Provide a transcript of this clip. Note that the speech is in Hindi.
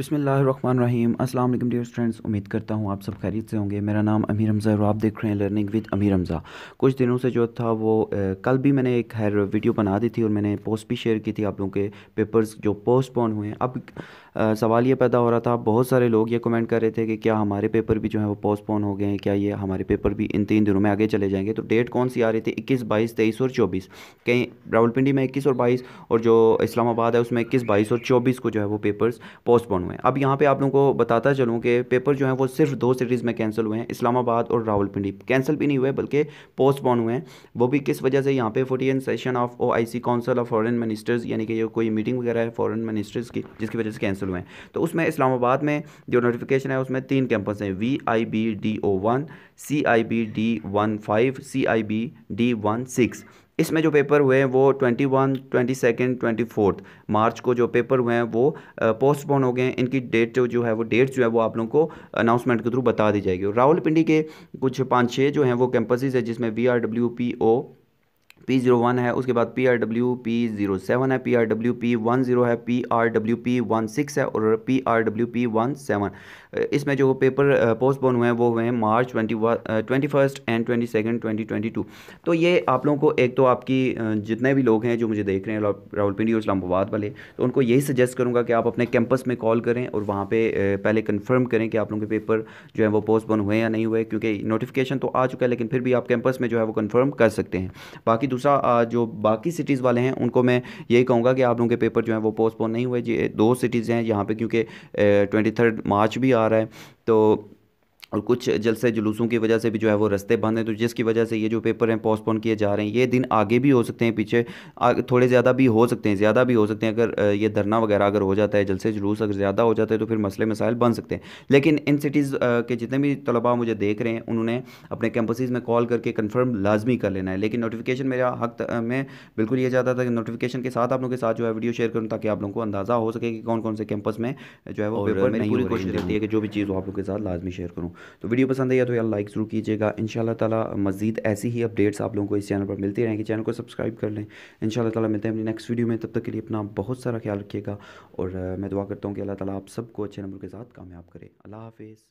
बसमीम अस्सलाम वालेकुम डियर स्टूडेंट्स उम्मीद करता हूँ आप सब खैरियत से होंगे मेरा नाम अमीर हमज़ा और आप देख रहे हैं लर्निंग विद अमीर हमज़ा कुछ दिनों से जो था वो ए, कल भी मैंने एक खैर वीडियो बना दी थी और मैंने पोस्ट भी शेयर की थी आप लोगों के पेपर्स जो पोस्टपोन हुए हैं अब सवाल ये पैदा हो रहा था बहुत सारे लोग ये कमेंट कर रहे थे कि क्या हमारे पेपर भी जो है वो पोस्टपोन हो गए हैं क्या ये हमारे पेपर भी इन तीन दिनों में आगे चले जाएंगे तो डेट कौन सी आ रही थी इक्कीस बाईस तेईस और चौबीस कहीं रावलपिंडी में इक्कीस और बाईस और जो इस्लामाबाद है उसमें इक्कीस बाईस और चौबीस को जो है वो पेपर्स पोस्टपोन हुए अब यहाँ पर आप लोगों को बताता चलूँ कि पेपर जो है वो सिर्फ दो सिटीज़ में कैंसिल हुए हैं इस्लामाबाद और रावलपिंडी कैंसिल भी नहीं हुए बल्कि पोस्टपोन हुए हैं वो भी किस वजह से यहाँ पे forty session of O I C Council of Foreign Ministers यानी कि ये कोई मीटिंग वगैरह है फॉरन मिनिस्टर्स की जिसकी वजह से कैंसिल हुए हैं तो उसमें इस्लामाबाद में जो नोटिफिकेशन है उसमें तीन कैंपस हैं V I B D O one C I B D one five C I B D one six इसमें जो पेपर हुए हैं वो सेकेंड ट्वेंटी फोर्थ मार्च को जो पेपर हुए हैं वो पोस्टपोन हो गए हैं इनकी डेट जो है वो डेट्स जो है वो आप लोगों को अनाउंसमेंट के थ्रू बता दी जाएगी और पिंडी के कुछ पाँच छः जो हैं वो कैंपसेज है जिसमें V R W P O P zero one है उसके बाद P R W P zero seven है P R W P one zero है P R W P one six है और P R W P one seven इसमें जो पेपर पोस्टपोन हुए हैं वो हुए हैं March twenty twenty first and twenty second twenty twenty two तो ये आप लोगों को एक तो आपकी जितने भी लोग हैं जो मुझे देख रहे हैं पिंडी और इस्लामाबाद वाले तो उनको यही सजेस्ट करूँगा कि आप अपने कैंपस में कॉल करें और वहाँ पर पहले कन्फर्म करें कि आप लोगों के पेपर जो है वो पोस्टपोन हुए या नहीं हुए क्योंकि नोटिफिकेशन तो आ चुका है लेकिन फिर भी आप कैंपस में जो है वो कन्फर्म कर सकते हैं बाकी दूसरा जो बाकी सिटीज़ वाले हैं उनको मैं यही कहूँगा कि आप लोगों के पेपर जो हैं वो पोस्टपोन नहीं हुए दो सिटीज़ हैं यहाँ पर क्योंकि ट्वेंटी मार्च भी आ रहा है तो और कुछ जलसे जुलूसों की वजह से भी जो है वो रस्ते बंद हैं तो जिसकी वजह से ये जो पेपर हैं पोस्टपोन किए जा रहे हैं ये दिन आगे भी हो सकते हैं पीछे थोड़े ज़्यादा भी हो सकते हैं ज़्यादा भी हो सकते हैं अगर ये धरना वगैरह अगर हो जाता है जलसे जुलूस अगर ज़्यादा हो जाता है तो फिर मसले मसाइल बन सकते हैं लेकिन इन सिटीज़ के जितने भी तलबा मुझे देख रहे हैं उन्होंने अपने कैंपसिस में कॉल करके कन्फर्म लाजमी कर लेना है लेकिन नोटिफिकेशन मेरा हक में बिल्कुल ये चाहता था कि नोटिफिकेशन के साथ आप लोगों के साथ जो है वीडियो शेयर करूँ ताकि आप लोगों को अंदाज़ा हो सके कि कौन कौन से कैंपस में जो है वो पेपर मेरी पूरी कोशिश रहती है कि जो भी चीज़ हो आप लोगों के साथ लाजमी शेयर करूँ तो वीडियो पसंद आया तो यार लाइक ज़रूर कीजिएगा इन ताला मज़ीद ऐसी ही अपडेट्स आप लोगों को इस चैनल पर मिलती रहेंगी चैनल को सब्सक्राइब कर लें इन ताला मिलते हैं अपनी नेक्स्ट वीडियो में तब तक के लिए अपना बहुत सारा ख्याल रखिएगा और मैं दुआ करता हूँ कि अल्लाह ताली आप सबको अच्छे नंबर के साथ कामयाब करें अल्लाह हाफिज़